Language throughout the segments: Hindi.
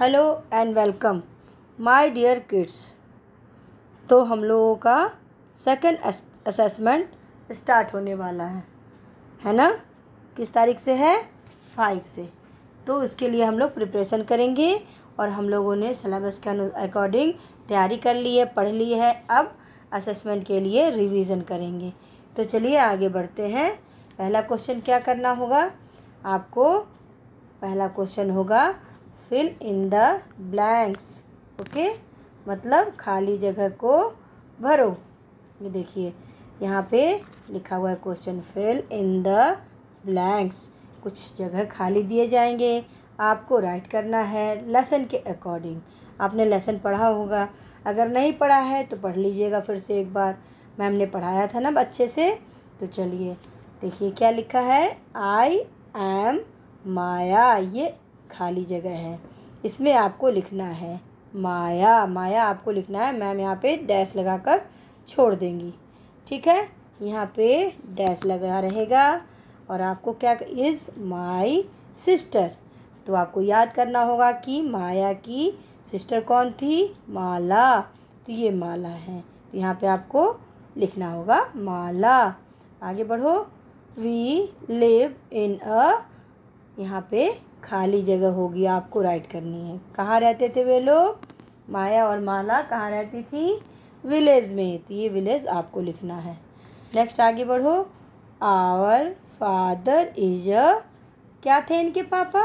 hello and welcome my dear kids तो हम लोगों का सेकंड असेसमेंट स्टार्ट होने वाला है है ना किस तारीख से है फाइव से तो उसके लिए हम लोग प्रिपरेशन करेंगे और हम लोगों ने सिलेबस के अकॉर्डिंग तैयारी कर ली है पढ़ ली है अब असेसमेंट के लिए रिवीजन करेंगे तो चलिए आगे बढ़ते हैं पहला क्वेश्चन क्या करना होगा आपको पहला क्वेश्चन होगा fill in the blanks okay मतलब खाली जगह को भरो ये देखिए यहाँ पे लिखा हुआ है question fill in the blanks कुछ जगह खाली दिए जाएंगे आपको राइट करना है लेसन के अकॉर्डिंग आपने लेसन पढ़ा होगा अगर नहीं पढ़ा है तो पढ़ लीजिएगा फिर से एक बार मैम ने पढ़ाया था ना अच्छे से तो चलिए देखिए क्या लिखा है आई एम माया ये खाली जगह है इसमें आपको लिखना है माया माया आपको लिखना है मैम यहाँ पे डैश लगा कर छोड़ देंगी ठीक है यहाँ पे डैश लगा रहेगा और आपको क्या इज़ माई सिस्टर तो आपको याद करना होगा कि माया की सिस्टर कौन थी माला तो ये माला है तो यहाँ पे आपको लिखना होगा माला आगे बढ़ो वी लिव इन अ यहाँ पे खाली जगह होगी आपको राइट करनी है कहाँ रहते थे वे लोग माया और माला कहाँ रहती थी विलेज में तो ये विलेज आपको लिखना है नेक्स्ट आगे बढ़ो आवर फादर इज अ क्या थे इनके पापा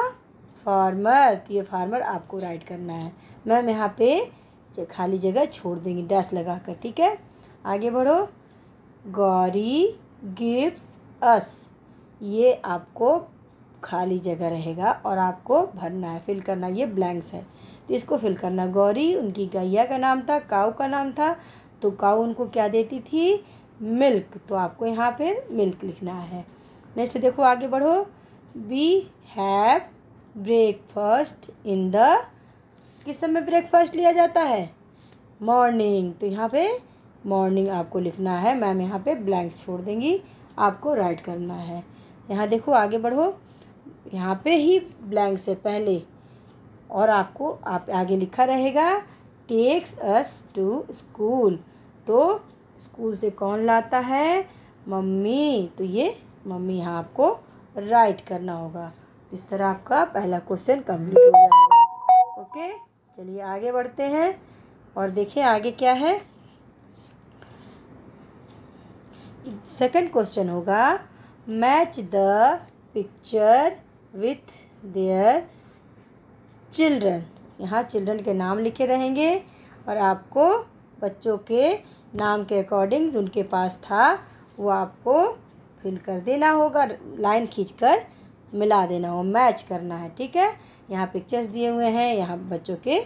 फार्मर तो ये फार्मर आपको राइट करना है मैम यहाँ पे खाली जगह छोड़ देंगे डैश लगा कर ठीक है आगे बढ़ो गौरी गिव्स अस ये आपको खाली जगह रहेगा और आपको भरना है फिल करना ये ब्लैंक्स है तो इसको फिल करना गौरी उनकी गैया का नाम था काऊ का नाम था तो काऊ उनको क्या देती थी मिल्क तो आपको यहाँ पे मिल्क लिखना है नेक्स्ट देखो आगे बढ़ो we have breakfast in the किस समय ब्रेकफास्ट लिया जाता है मॉर्निंग तो यहाँ पे मॉर्निंग आपको लिखना है मैम यहाँ पे ब्लैंक्स छोड़ देंगी आपको राइट करना है यहाँ देखो आगे बढ़ो यहाँ पे ही ब्लैंक से पहले और आपको आप आगे लिखा रहेगा टेक्स अस टू स्कूल तो स्कूल से कौन लाता है मम्मी तो ये मम्मी यहाँ आपको राइट करना होगा तो इस तरह आपका पहला क्वेश्चन कंप्लीट हो जाएगा ओके चलिए आगे बढ़ते हैं और देखें आगे क्या है सेकंड क्वेश्चन होगा match the picture with their children यहाँ चिल्ड्रन के नाम लिखे रहेंगे और आपको बच्चों के नाम के अकॉर्डिंग उनके पास था वो आपको फिल कर देना होगा लाइन खींचकर मिला देना हो मैच करना है ठीक है यहाँ पिक्चर्स दिए हुए हैं यहाँ बच्चों के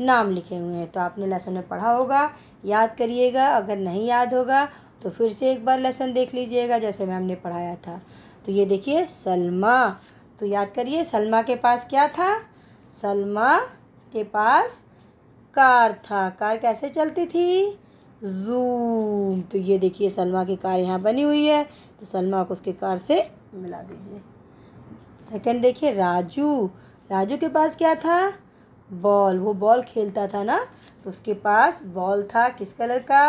नाम लिखे हुए हैं तो आपने लेसन में पढ़ा होगा याद करिएगा अगर नहीं याद होगा तो फिर से एक बार लेसन देख लीजिएगा जैसे मैम ने पढ़ाया था तो ये देखिए सलमा तो याद करिए सलमा के पास क्या था सलमा के पास कार था कार कैसे चलती थी जूम तो ये देखिए सलमा की कार यहाँ बनी हुई है तो सलमा को उसकी कार से मिला दीजिए सेकंड देखिए राजू राजू के पास क्या था बॉल वो बॉल खेलता था ना तो उसके पास बॉल था किस कलर का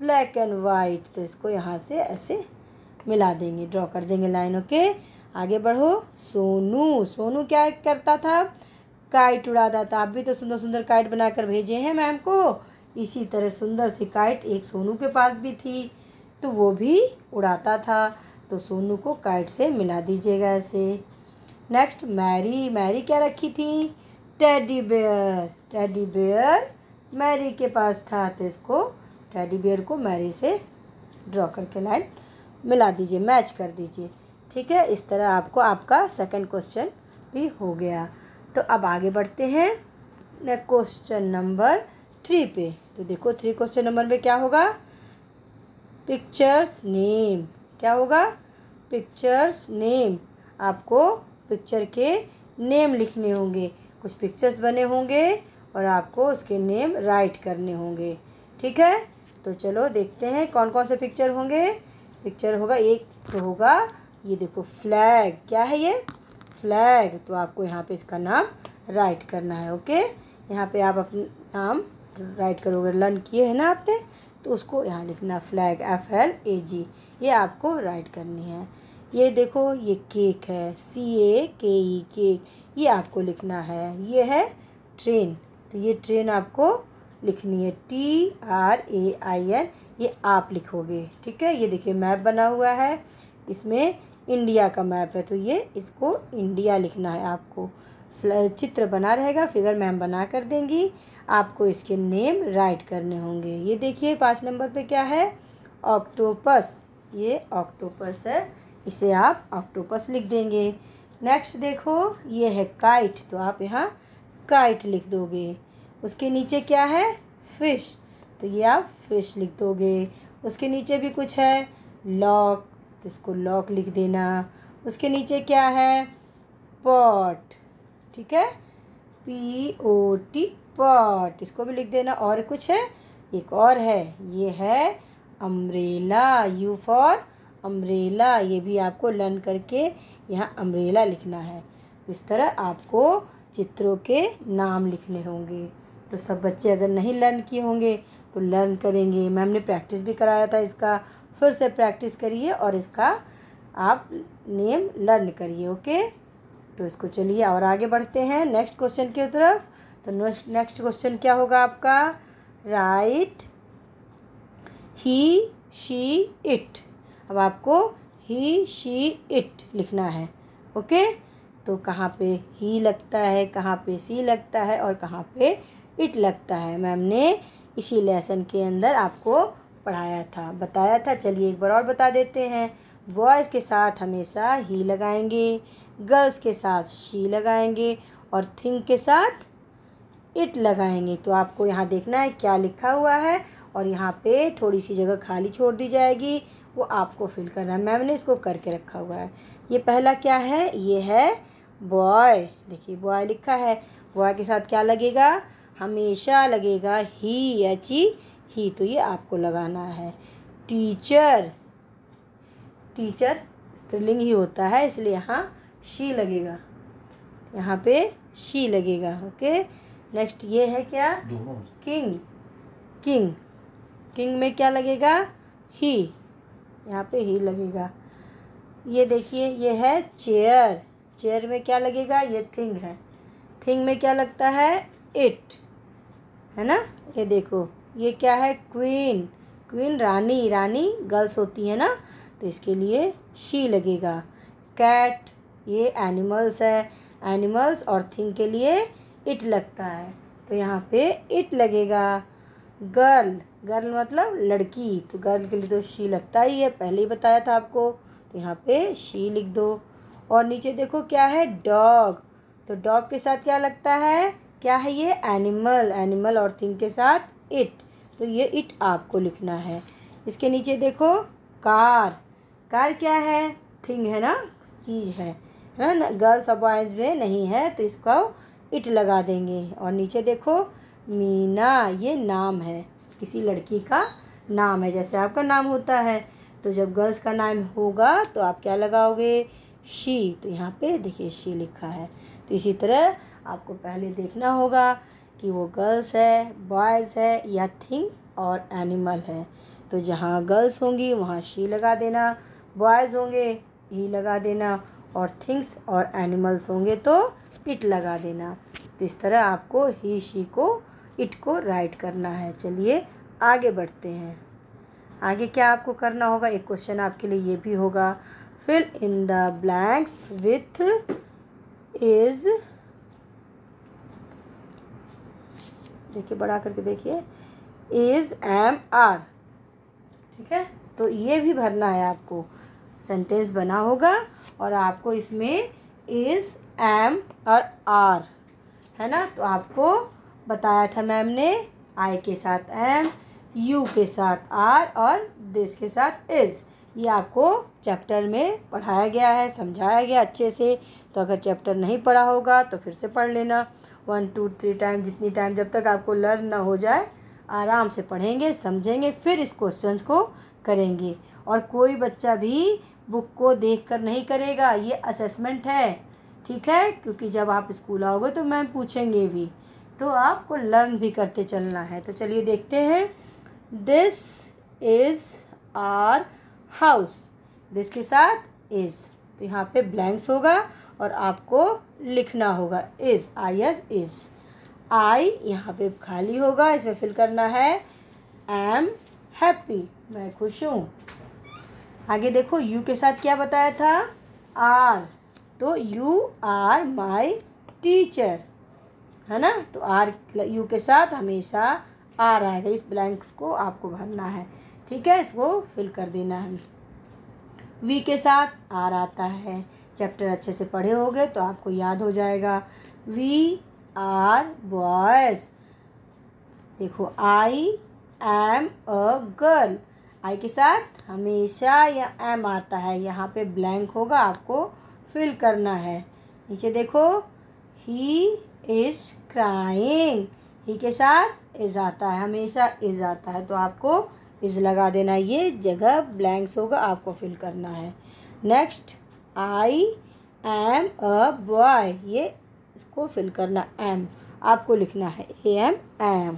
ब्लैक एंड वाइट तो इसको यहाँ से ऐसे मिला देंगे ड्रॉ कर देंगे लाइन ओके आगे बढ़ो सोनू सोनू क्या करता था काइट उड़ाता था आप भी तो सुंदर सुंदर काइट बनाकर भेजे हैं मैम को इसी तरह सुंदर सी काइट एक सोनू के पास भी थी तो वो भी उड़ाता था तो सोनू को काइट से मिला दीजिएगा ऐसे नेक्स्ट मैरी मैरी क्या रखी थी teddy bear teddy bear Mary के पास था तो इसको टेडी बेयर को मैरी से ड्रॉ करके लाइन मिला दीजिए मैच कर दीजिए ठीक है इस तरह आपको आपका सेकंड क्वेश्चन भी हो गया तो अब आगे बढ़ते हैं क्वेश्चन नंबर थ्री पे तो देखो थ्री क्वेश्चन नंबर में क्या होगा पिक्चर्स नेम क्या होगा पिक्चर्स नेम आपको पिक्चर के नेम लिखने होंगे कुछ पिक्चर्स बने होंगे और आपको उसके नेम राइट करने होंगे ठीक है तो चलो देखते हैं कौन कौन से पिक्चर होंगे पिक्चर होगा एक तो होगा ये देखो फ्लैग क्या है ये फ्लैग तो आपको यहाँ पे इसका नाम राइट करना है ओके यहाँ पे आप अपना नाम राइट करोगे लर्न किए हैं ना आपने तो उसको यहाँ लिखना flag F L A G ये आपको राइट करनी है ये देखो ये केक है सी ए के ई केक ये आपको लिखना है ये है ट्रेन तो ये ट्रेन आपको लिखनी है T R A I N ये आप लिखोगे ठीक है ये देखिए मैप बना हुआ है इसमें इंडिया का मैप है तो ये इसको इंडिया लिखना है आपको चित्र बना रहेगा फिगर मैम बना कर देंगी आपको इसके नेम राइट करने होंगे ये देखिए पाँच नंबर पे क्या है ऑक्टोपस ये ऑक्टोपस है इसे आप ऑक्टोपस लिख देंगे नेक्स्ट देखो ये है काइट तो आप यहाँ काइट लिख दोगे उसके नीचे क्या है फ़िश तो ये आप फिश लिख दोगे उसके नीचे भी कुछ है लॉक तो इसको लॉक लिख देना उसके नीचे क्या है पॉट ठीक है पी ओ टी पॉट इसको भी लिख देना और कुछ है एक और है ये है अम्ब्रेला यू फॉर अम्ब्रेला ये भी आपको लर्न करके यहाँ अम्ब्रेला लिखना है तो इस तरह आपको चित्रों के नाम लिखने होंगे तो सब बच्चे अगर नहीं लर्न किए होंगे तो लर्न करेंगे मैम ने प्रैक्टिस भी कराया था इसका फिर से प्रैक्टिस करिए और इसका आप नेम लर्न करिए ओके तो इसको चलिए और आगे बढ़ते हैं नेक्स्ट क्वेश्चन की तरफ तो नेक्स्ट क्वेश्चन क्या होगा आपका राइट ही शी इट अब आपको ही शी इट लिखना है ओके तो कहाँ पे ही लगता है कहाँ पे सी लगता है और कहाँ पे इट लगता है मैम ने इसी लेसन के अंदर आपको पढ़ाया था बताया था चलिए एक बार और बता देते हैं बॉयज़ के साथ हमेशा ही लगाएंगे गर्ल्स के साथ शी लगाएंगे और थिंक के साथ इट लगाएंगे तो आपको यहाँ देखना है क्या लिखा हुआ है और यहाँ पे थोड़ी सी जगह खाली छोड़ दी जाएगी वो आपको फिल करना है मैम ने इसको करके रखा हुआ है ये पहला क्या है ये है बॉय देखिए बॉय लिखा है बॉय के साथ क्या लगेगा हमेशा लगेगा ही एच ई ही तो ये आपको लगाना है टीचर टीचर स्त्रीलिंग ही होता है इसलिए यहाँ शी लगेगा यहाँ पे शी लगेगा ओके नेक्स्ट ये है क्या किंग किंग किंग में क्या लगेगा ही यहाँ पे ही लगेगा ये देखिए ये है चेयर चेयर में क्या लगेगा ये थिंग है थिंग में क्या लगता है इट है ना ये देखो ये क्या है क्वीन क्वीन रानी रानी गर्ल्स होती है ना तो इसके लिए शी लगेगा कैट ये एनिमल्स है एनिमल्स और थिंग के लिए इट लगता है तो यहाँ पे इट लगेगा गर्ल गर्ल मतलब लड़की तो गर्ल के लिए तो शी लगता ही है पहले ही बताया था आपको तो यहाँ पे शी लिख दो और नीचे देखो क्या है डॉग तो डॉग के साथ क्या लगता है क्या है ये एनिमल एनिमल और थिंग के साथ इट तो ये इट आपको लिखना है इसके नीचे देखो कार कार क्या है थिंग है ना चीज़ है है ना गर्ल्स और बॉयज़ में नहीं है तो इसको इट लगा देंगे और नीचे देखो मीना ये नाम है किसी लड़की का नाम है जैसे आपका नाम होता है तो जब गर्ल्स का नाम होगा तो आप क्या लगाओगे शी तो यहाँ पे देखिए शी लिखा है तो इसी तरह आपको पहले देखना होगा कि वो गर्ल्स है बॉयज़ है या थिंग और एनिमल है तो जहाँ गर्ल्स होंगी वहाँ शी लगा देना बॉयज़ होंगे ही लगा देना और थिंग्स और एनिमल्स होंगे तो इट लगा देना तो इस तरह आपको ही शी को इट को राइट करना है चलिए आगे बढ़ते हैं आगे क्या आपको करना होगा एक क्वेश्चन आपके लिए ये भी होगा fill in the blanks with is देखिए बढ़ा करके देखिए इज़ एम आर ठीक है तो ये भी भरना है आपको सेंटेंस बना होगा और आपको इसमें इज़ एम और आर है ना तो आपको बताया था मैम ने आई के साथ एम यू के साथ आर और दिस के साथ इज़ ये आपको चैप्टर में पढ़ाया गया है समझाया गया अच्छे से तो अगर चैप्टर नहीं पढ़ा होगा तो फिर से पढ़ लेना वन टू थ्री टाइम जितनी टाइम जब तक आपको लर्न ना हो जाए आराम से पढ़ेंगे समझेंगे फिर इस क्वेश्चन को करेंगे और कोई बच्चा भी बुक को देख कर नहीं करेगा ये असेसमेंट है ठीक है क्योंकि जब आप स्कूल आओगे तो मैम पूछेंगे भी तो आपको लर्न भी करते चलना है तो चलिए देखते हैं this is our house this के साथ इज़ तो यहाँ पे ब्लैंक्स होगा और आपको लिखना होगा is I S is I यहाँ पे खाली होगा इसमें फिल करना है आई एम हैप्पी मैं खुश हूँ आगे देखो यू के साथ क्या बताया था आर तो यू आर माई टीचर है ना तो आर यू के साथ हमेशा आर आएगा इस ब्लैंक्स को आपको भरना है ठीक है इसको फिल कर देना है वी के साथ आर आता है चैप्टर अच्छे से पढ़े होगे तो आपको याद हो जाएगा वी आर बॉयज़ देखो आई एम अ गर्ल आई के साथ हमेशा या एम आता है यहाँ पे ब्लैंक होगा आपको फिल करना है नीचे देखो ही इज़ क्राइंग ही के साथ इज़ आता है हमेशा इज़ आता है तो आपको इज़ लगा देना ये जगह ब्लैंक्स होगा आपको फिल करना है next I am a boy ये इसको फिल करना एम आपको लिखना है ए एम एम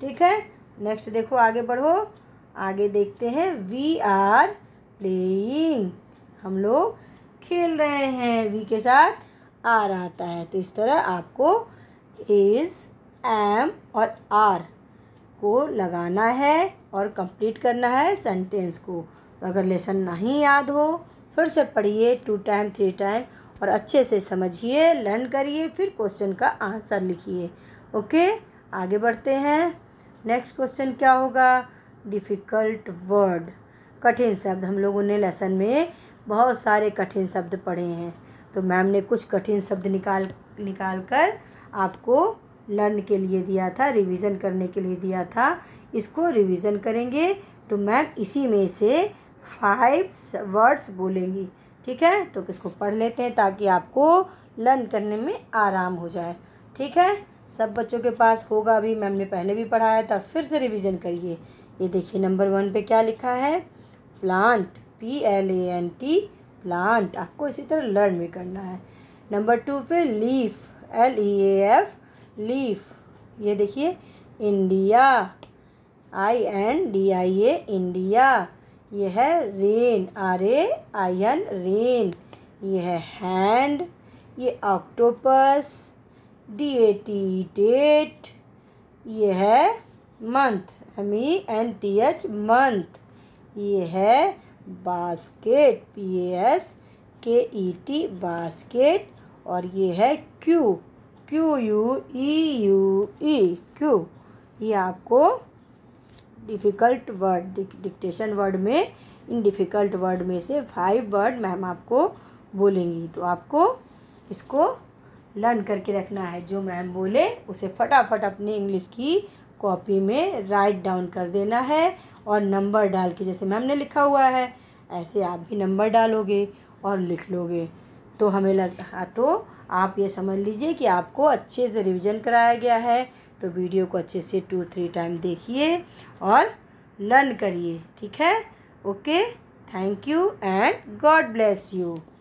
ठीक है नेक्स्ट देखो आगे बढ़ो आगे देखते हैं वी आर प्लेइंग हम लोग खेल रहे हैं वी के साथ आर आता है तो इस तरह आपको इज़ एम और आर को लगाना है और कंप्लीट करना है सेंटेंस को तो अगर लेसन नहीं याद हो फिर से पढ़िए टू टाइम थ्री टाइम और अच्छे से समझिए लर्न करिए फिर क्वेश्चन का आंसर लिखिए ओके आगे बढ़ते हैं नेक्स्ट क्वेश्चन क्या होगा डिफ़िकल्ट वर्ड कठिन शब्द हम लोगों ने लेसन में बहुत सारे कठिन शब्द पढ़े हैं तो मैम ने कुछ कठिन शब्द निकाल निकाल कर आपको लर्न के लिए दिया था रिवीजन करने के लिए दिया था इसको रिवीजन करेंगे तो मैम इसी में से फाइव वर्ड्स बोलेंगी ठीक है तो इसको पढ़ लेते हैं ताकि आपको लर्न करने में आराम हो जाए ठीक है सब बच्चों के पास होगा अभी मैम ने पहले भी पढ़ाया था फिर से रिवीजन करिए ये देखिए नंबर वन पे क्या लिखा है plant P L A N T plant आपको इसी तरह लर्न भी करना है नंबर टू पे leaf L E A F leaf ये देखिए India I N D I A India ये है rain R A I N rain ये है हैंड ये octopus D A T date ये है month M E N T H month ये है बास्केट पी एस के ई टी बास्केट और ये है cube Q U E U E Q ये आपको डिफ़िकल्ट वर्ड डिक्टेशन वर्ड में इन डिफ़िकल्ट वर्ड में से फाइव वर्ड मैम आपको बोलेंगी तो आपको इसको लर्न करके रखना है जो मैम बोले उसे फटाफट अपने इंग्लिश की कॉपी में राइट डाउन कर देना है और नंबर डाल के जैसे मैम ने लिखा हुआ है ऐसे आप भी नंबर डालोगे और लिख लोगे तो हमें लगा हाँ, तो आप ये समझ लीजिए कि आपको अच्छे से रिवीजन कराया गया है तो वीडियो को अच्छे से टू थ्री टाइम देखिए और लर्न करिए ठीक है okay thank you and God bless you